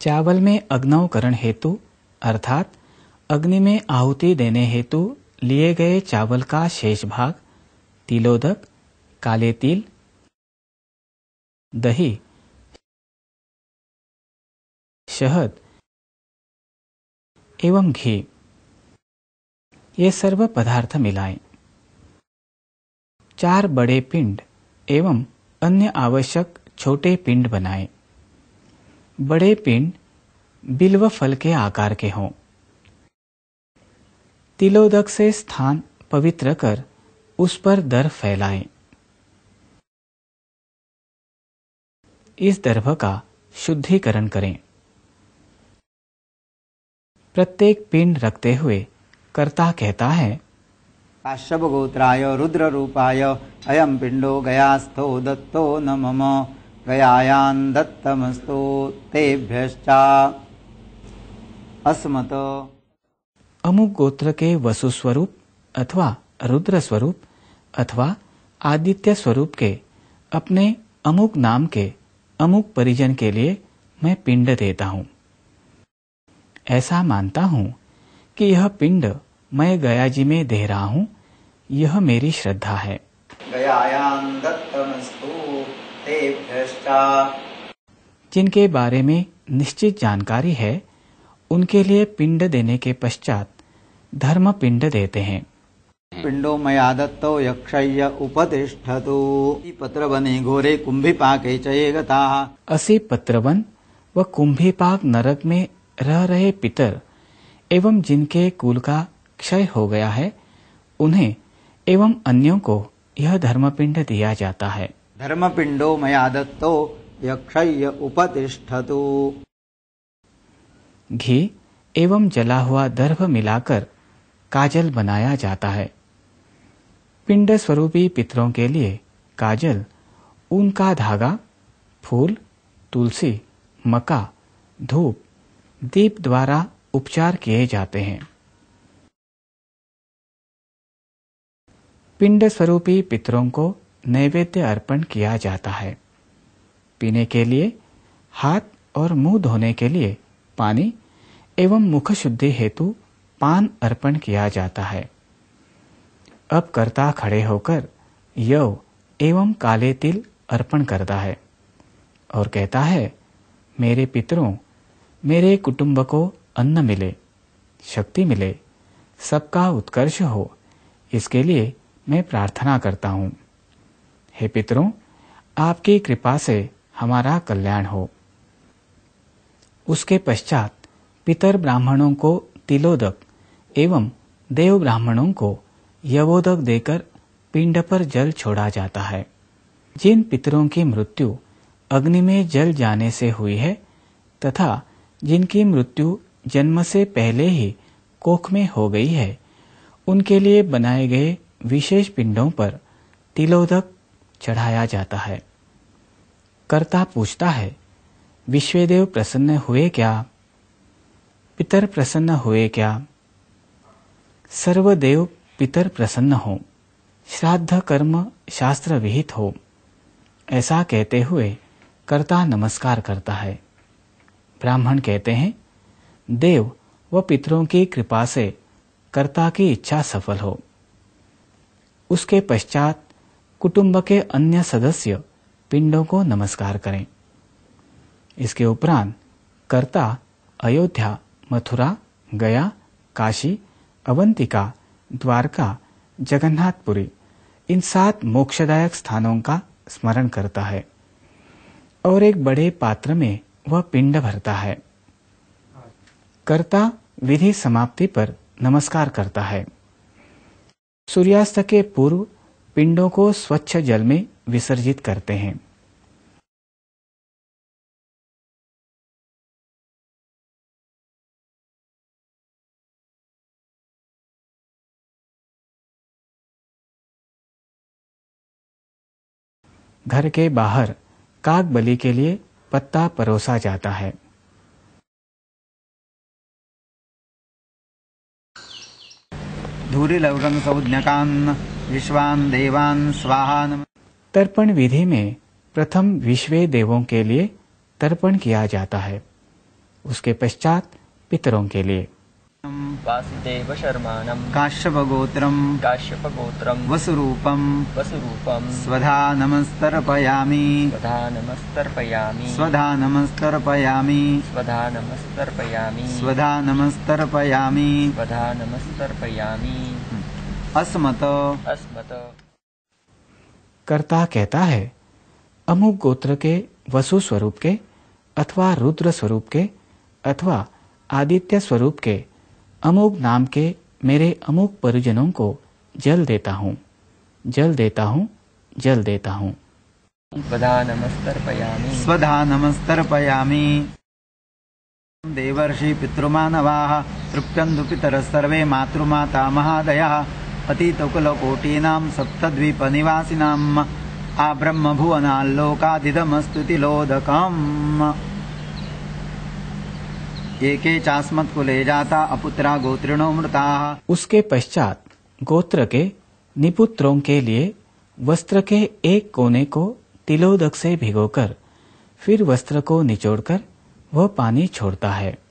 चावल में अग्नवकरण हेतु अर्थात अग्नि में आहुति देने हेतु लिए गए चावल का शेष भाग तिलोदक काले तिल दही शहद एवं घी ये सर्व पदार्थ मिलाएं। चार बड़े पिंड एवं अन्य आवश्यक छोटे पिंड बनाएं। बड़े पिंड बिल्व फल के आकार के हों तिलोदक से स्थान पवित्र कर उस पर दर फैलाएं। इस दर्भ का शुद्धिकरण करें प्रत्येक पिंड रखते हुए कर्ता कहता है काश्यप गोत्राय रुद्र रूपाय अयम पिंडो गयास्थो दत्तो न गयायान दत्तमस्तो तेभ्यश्चा असमत अमुक गोत्र के वसु स्वरूप अथवा रुद्र स्वरूप अथवा आदित्य स्वरूप के अपने अमुक नाम के अमुक परिजन के लिए मैं पिंड देता हूँ ऐसा मानता हूँ कि यह पिंड मैं गया जी में दे रहा हूँ यह मेरी श्रद्धा है जिनके बारे में निश्चित जानकारी है उनके लिए पिंड देने के पश्चात धर्म पिंड देते हैं पिंडो मया दत्तो यक्षय्य उपतिष्ठतु बने घोरे कुंभी चये गता असी पत्रवन व कुंभी पाक नरक में रह रहे पितर एवं जिनके कुल का क्षय हो गया है उन्हें एवं अन्यों को यह धर्मपिंड दिया जाता है धर्मपिंडो मैं आदत्तो यक्षय उपतिष्ठतु घी एवं जला हुआ दर्भ मिलाकर काजल बनाया जाता है पिंड स्वरूपी पितरों के लिए काजल ऊन का धागा फूल तुलसी मका धूप दीप द्वारा उपचार किए जाते हैं पिंड स्वरूपी पितरों को नैवेद्य अर्पण किया जाता है पीने के लिए हाथ और मुंह धोने के लिए पानी एवं मुख शुद्धि हेतु पान अर्पण किया जाता है अब कर्ता खड़े होकर यव एवं काले तिल अर्पण करता है और कहता है मेरे पितरों मेरे कुटुंब को अन्न मिले शक्ति मिले सबका उत्कर्ष हो इसके लिए मैं प्रार्थना करता हूँ हे पितरों आपकी कृपा से हमारा कल्याण हो उसके पश्चात पितर ब्राह्मणों को तिलोदक एवं देव ब्राह्मणों को यवोदक देकर पिंड पर जल छोड़ा जाता है जिन पितरों की मृत्यु अग्नि में जल जाने से हुई है तथा जिनकी मृत्यु जन्म से पहले ही कोख में हो गई है उनके लिए बनाए गए विशेष पिंडों पर तिलोदक चढ़ाया जाता है कर्ता पूछता है विश्वेदेव प्रसन्न हुए क्या पितर प्रसन्न हुए क्या सर्वदेव पितर प्रसन्न हो श्राद्ध कर्म शास्त्र विहित हो ऐसा कहते हुए कर्ता नमस्कार करता है ब्राह्मण कहते हैं देव व पितरों की कृपा से कर्ता की इच्छा सफल हो उसके पश्चात कुटुंब के अन्य सदस्य पिंडों को नमस्कार करें इसके उपरांत कर्ता अयोध्या मथुरा गया काशी अवंतिका द्वारका जगन्नाथपुरी इन सात मोक्षदायक स्थानों का स्मरण करता है और एक बड़े पात्र में वह पिंड भरता है कर्ता विधि समाप्ति पर नमस्कार करता है सूर्यास्त के पूर्व पिंडों को स्वच्छ जल में विसर्जित करते हैं घर के बाहर काग बलि के लिए पत्ता परोसा जाता है लवगम सौज्ञकान् विश्वान देवान स्वाहान तर्पण विधि में प्रथम विश्व देवों के लिए तर्पण किया जाता है उसके पश्चात पितरों के लिए वासुदेव शर्माणम् काश्यपगोत्रम् काश्यपगोत्रम् वसुरूपम् वसुरूपम् स्वधा नमस्तर्पयामि स्वधा नमस्तर्पयामि स्वधा नमस्तर्पयामि स्वधा नमस्तर्पयामि स्वधा नमस्तर्पयामि स्वधा नमस्तर्पयामि अस्मत अस्मत कर्ता कहता है अमुक गोत्र के वसु स्वरूप के अथवा रुद्र स्वरूप के अथवा आदित्य स्वरूप के अमोघ नाम के मेरे अमोघ परिजनों को जल देता हूँ जल देता हूँ जल देता हूँ स्वधा नमस्तर पयामी देवर्षि पितृमानवा तृप्यंधु पितर सर्वे मातृमाता महादया महादयः अतीतकुलकोटीनां सप्तद्वीपनिवासिनाम् आब्रह्मभुवनाल्लोकादिदमस्तुतिलोदकम् एक चास्मत को ले जाता अपुत्रा गोत्रिणो मृता उसके पश्चात गोत्र के निपुत्रों के लिए वस्त्र के एक कोने को तिलोदक से भिगोकर फिर वस्त्र को निचोड़कर वह पानी छोड़ता है